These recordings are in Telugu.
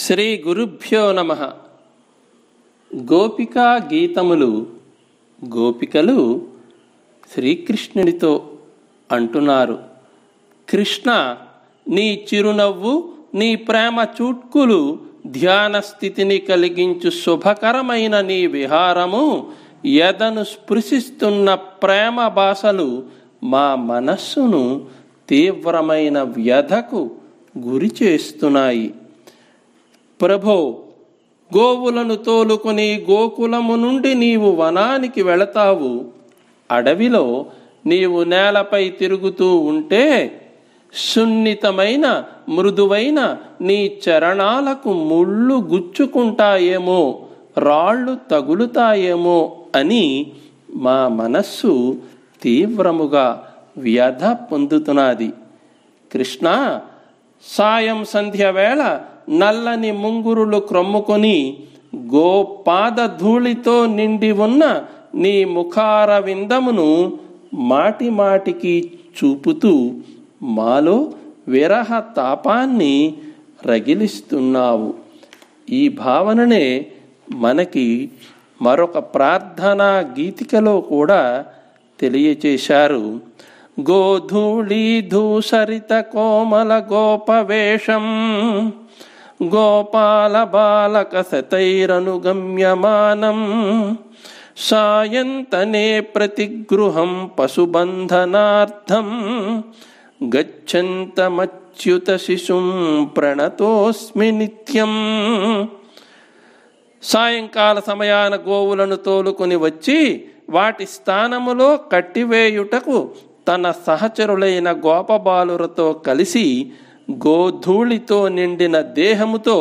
శ్రీ గురుభ్యో నమ గోపికా గీతములు గోపికలు శ్రీకృష్ణుడితో అంటున్నారు కృష్ణ నీ చిరునవ్వు నీ ప్రేమ చూట్కులు ధ్యాన స్థితిని కలిగించు శుభకరమైన నీ విహారము యదను స్పృశిస్తున్న ప్రేమ భాషలు మా మనస్సును తీవ్రమైన వ్యధకు గురి చేస్తున్నాయి ప్రభో గోవులను తోలుకొని గోకులము నుండి నీవు వనానికి వెళతావు అడవిలో నీవు నేలపై తిరుగుతూ ఉంటే సున్నితమైన మృదువైన నీ చరణాలకు ముళ్ళు గుచ్చుకుంటాయేమో రాళ్ళు తగులుతాయేమో అని మా మనస్సు తీవ్రముగా వ్యధ పొందుతున్నది కృష్ణ సాయం సంధ్య వేళ నల్లని ముంగురులు క్రొమ్ముకొని గోపాద ధూళితో నిండి ఉన్న నీ ముఖార విందమును మాటి మాటికి చూపుతూ మాలో విరహ తాపాన్ని రగిలిస్తున్నావు ఈ భావననే మనకి మరొక ప్రార్థనా గీతికలో కూడా తెలియచేశారు గోధూళీ ధూసరిత కోమల గోపవేషం గోపాల ప్రతి గృహం పశుబంధనార్థం గచ్చంతమచ్యుత శిశుం ప్రణతోస్మి నిత్యం సాయంకాల సమయాన గోవులను తోలుకొని వచ్చి వాటి స్థానములో కట్టివేయుటకు తన సహచరులైన గోపబాలురతో కలిసి గోధూళితో నిండిన దేహముతో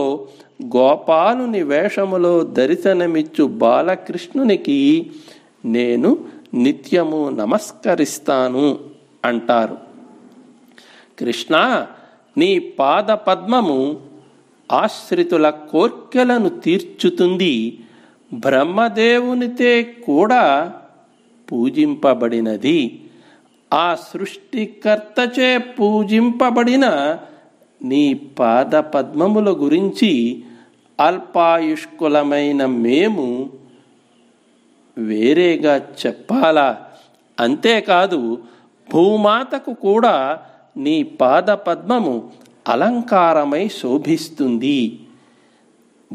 గోపాలుని వేషములో దర్శనమిచ్చు బాలకృష్ణునికి నేను నిత్యము నమస్కరిస్తాను అంటారు కృష్ణ నీ పాద పద్మము ఆశ్రితుల కోర్కెలను తీర్చుతుంది బ్రహ్మదేవునితే కూడా పూజింపబడినది ఆ సృష్టికర్త చే పూజింపబడిన నీ పాద పద్మముల గురించి అల్పాయుష్కులమైన మేము వేరేగా చెప్పాలా అంతేకాదు భూమాతకు కూడా నీ పాద పద్మము అలంకారమై శోభిస్తుంది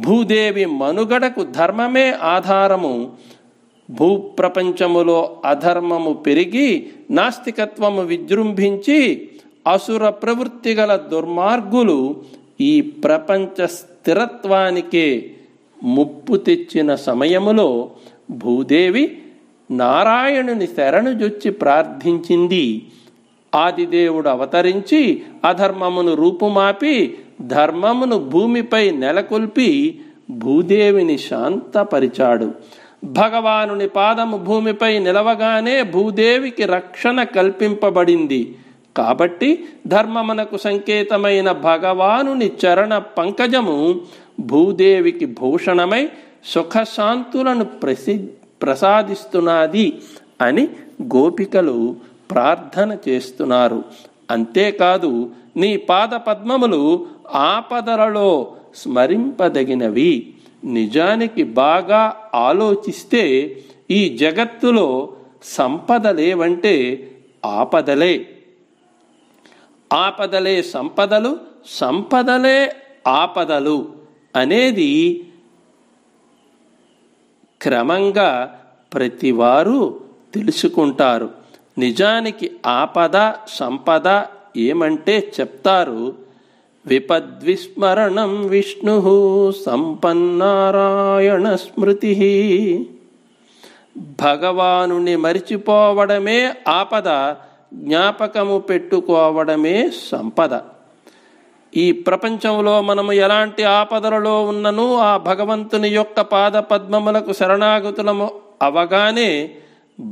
భూదేవి మనుగడకు ధర్మమే ఆధారము భూప్రపంచములో అధర్మము పెరిగి నాస్తికత్వము విజృంభించి అసుర ప్రవృత్తి గల దుర్మార్గులు ఈ ప్రపంచ స్థిరత్వానికే ముప్పు తెచ్చిన సమయములో భూదేవి నారాయణుని శరణుజొచ్చి ప్రార్థించింది ఆదిదేవుడు అవతరించి అధర్మమును రూపుమాపి ధర్మమును భూమిపై నెలకొల్పి భూదేవిని శాంతపరిచాడు భగవానుని పాదము భూమిపై నిలవగానే భూదేవికి రక్షణ కల్పింపబడింది కాబట్టి ధర్మమునకు సంకేతమైన భగవానుని చరణ పంకజము భూదేవికి భూషణమై సుఖశాంతులను ప్రసి ప్రసాదిస్తున్నది అని గోపికలు ప్రార్థన చేస్తున్నారు అంతేకాదు నీ పాద పద్మములు ఆపదలలో స్మరింపదగినవి నిజానికి బాగా ఆలోచిస్తే ఈ జగత్తులో సంపదలేవంటే ఆపదలే ఆపదలే సంపదలు సంపదలే ఆపదలు అనేది క్రమంగా ప్రతివారు తెలుసుకుంటారు నిజానికి ఆపద సంపద ఏమంటే చెప్తారు విపద్విస్మరణం విష్ణు సంపన్నారాయణ స్మృతి భగవాను మరిచిపోవడమే ఆపద జ్ఞాపకము పెట్టుకోవడమే సంపద ఈ ప్రపంచంలో మనము ఎలాంటి ఆపదలలో ఉన్ననూ ఆ భగవంతుని యొక్క పాద పద్మములకు శరణాగతులము అవగానే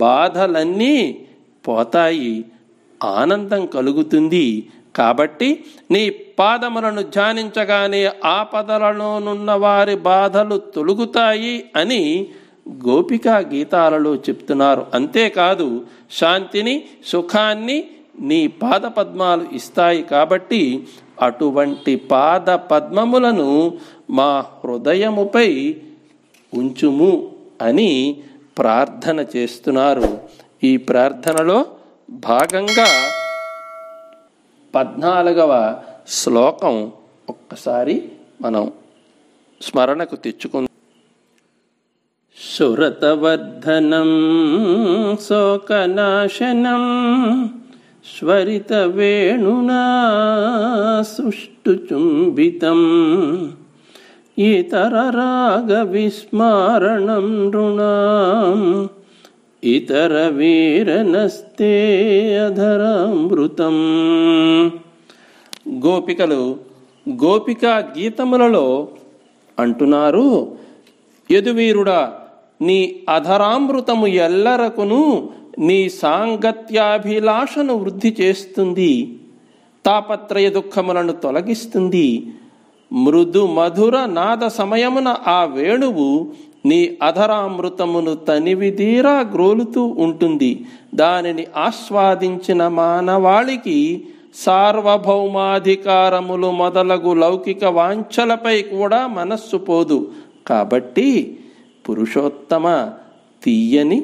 బాధలన్నీ పోతాయి ఆనందం కలుగుతుంది కాబట్టి నీ పాదములను ధ్యానించగానే ఆపదలలోనున్న వారి బాధలు తొలుగుతాయి అని గోపికా గీతాలలో చెప్తున్నారు అంతేకాదు శాంతిని సుఖాన్ని నీ పాద పద్మాలు ఇస్తాయి కాబట్టి అటువంటి పాద పద్మములను మా హృదయముపై ఉంచుము అని ప్రార్థన చేస్తున్నారు ఈ ప్రార్థనలో భాగంగా పద్నాలుగవ శ్లోకం ఒక్కసారి మనం స్మరణకు తెచ్చుకుందాం సురతవర్ధనం శోకనాశనం వేణునా ఇతర రాగ విస్మరణం రుణా ఇతర ఇతరవీరనస్తే అధరామృతం గోపికలు గోపికా గీతములలో అంటున్నారు యదువీరుడా నీ అధరామృతము ఎల్లరకును నీ సాంగత్యాభిలాషను వృద్ధి చేస్తుంది తాపత్రయ దుఃఖములను తొలగిస్తుంది మృదు మధుర నాద సమయమున ఆ వేణువు నీ అధరామృతమును తనివిదీరా గ్రోలుతూ ఉంటుంది దానిని ఆస్వాదించిన మానవాళికి సార్వభౌమాధికారములు మొదలగు లౌకిక వాంఛలపై కూడా మనస్సు పోదు కాబట్టి పురుషోత్తమ తీయని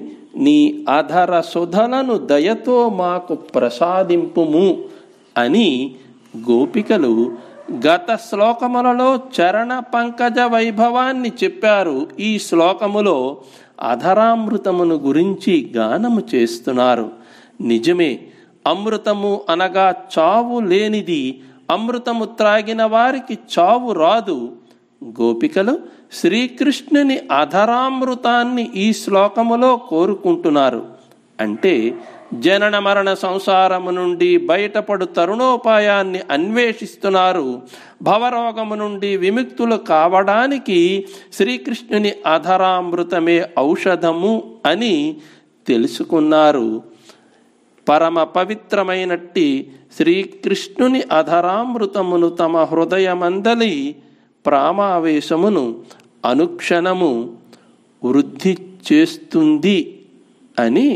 నీ అధర సుధనను దయతో మాకు ప్రసాదింపుము అని గోపికలు గత శ్లోకములలో చరణ పంకజ వైభవాన్ని చెప్పారు ఈ శ్లోకములో అధరామృతమును గురించి గానము చేస్తున్నారు నిజమే అమృతము అనగా చావు లేనిది అమృతము త్రాగిన వారికి చావు రాదు గోపికలు శ్రీకృష్ణుని అధరామృతాన్ని ఈ శ్లోకములో కోరుకుంటున్నారు అంటే జనన మరణ సంసారము నుండి బయటపడు తరుణోపాయాన్ని అన్వేషిస్తున్నారు భవరోగము నుండి విముక్తులు కావడానికి శ్రీకృష్ణుని అధరామృతమే ఔషధము అని తెలుసుకున్నారు పరమ పవిత్రమైనట్టి శ్రీకృష్ణుని అధరామృతమును తమ హృదయమందలి ప్రామావేశమును అనుక్షణము వృద్ధి చేస్తుంది అని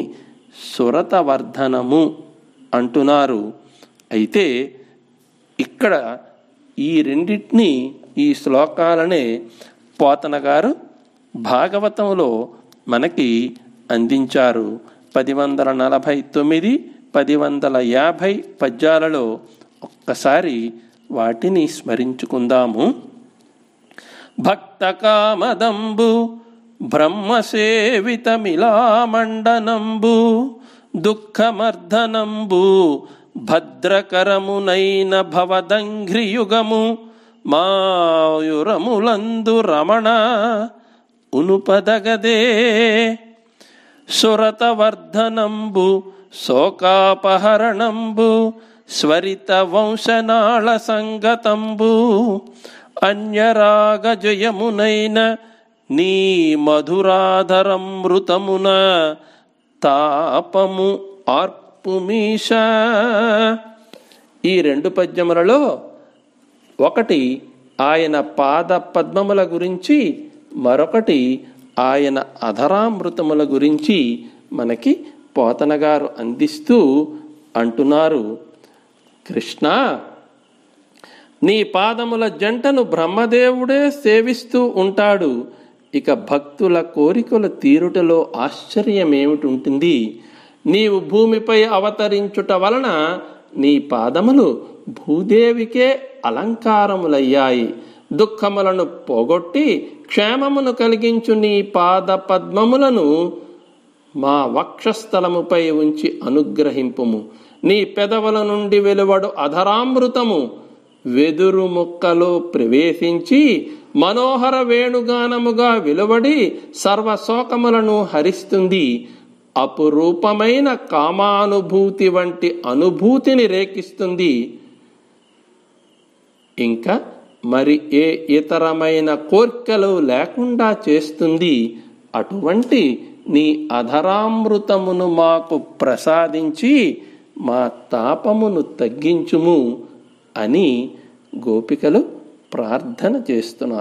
సురతవర్ధనము అంటున్నారు అయితే ఇక్కడ ఈ రెండింటినీ ఈ శ్లోకాలనే పోతన గారు భాగవతంలో మనకి అందించారు పది వందల నలభై తొమ్మిది పది వందల యాభై పద్యాలలో ఒక్కసారి వాటిని స్మరించుకుందాము భక్త కామదంబు బ్రహ్మసేవితమిలామండనంబు దుఃఖమర్ధనంబు భద్రకరమునైన భవదంఘ్రియుగము మాయురములందు రమణ ఉనుపదగదే సురతవర్ధనంబు శోకాపహరణంబు స్వరిత వంశనాళ సంగతంబు అన్యరాగజయమునైన నీ మధురాధరమృతమున తాపము ఆర్పుమీష ఈ రెండు పద్యములలో ఒకటి ఆయన పాద పద్మముల గురించి మరొకటి ఆయన అధరామృతముల గురించి మనకి పోతనగారు అందిస్తూ అంటున్నారు కృష్ణ నీ పాదముల జంటను బ్రహ్మదేవుడే సేవిస్తూ ఉంటాడు ఇక భక్తుల కోరికలు తీరుటలో ఆశ్చర్యమేమిటుంటుంది నీవు భూమిపై అవతరించుట వలన నీ పాదములు భూదేవికే అలంకారములయ్యాయి దుఃఖములను పోగొట్టి క్షేమమును కలిగించు నీ పాద పద్మములను మా వక్షస్థలముపై ఉంచి అనుగ్రహింపుము నీ పెదవుల నుండి వెలువడు అధరామృతము వెదురు మొక్కలో ప్రవేశించి మనోహర వేణుగానముగా విలువడి సర్వశోకములను హరిస్తుంది అపురూపమైన కామానుభూతి వంటి అనుభూతిని రేకిస్తుంది ఇంకా మరి ఏ ఇతరమైన కోర్కెలు లేకుండా చేస్తుంది అటువంటి నీ అధరామృతమును మాకు ప్రసాదించి మా తాపమును తగ్గించుము అని గోపికలు ప్రార్థన చేస్తున్నారు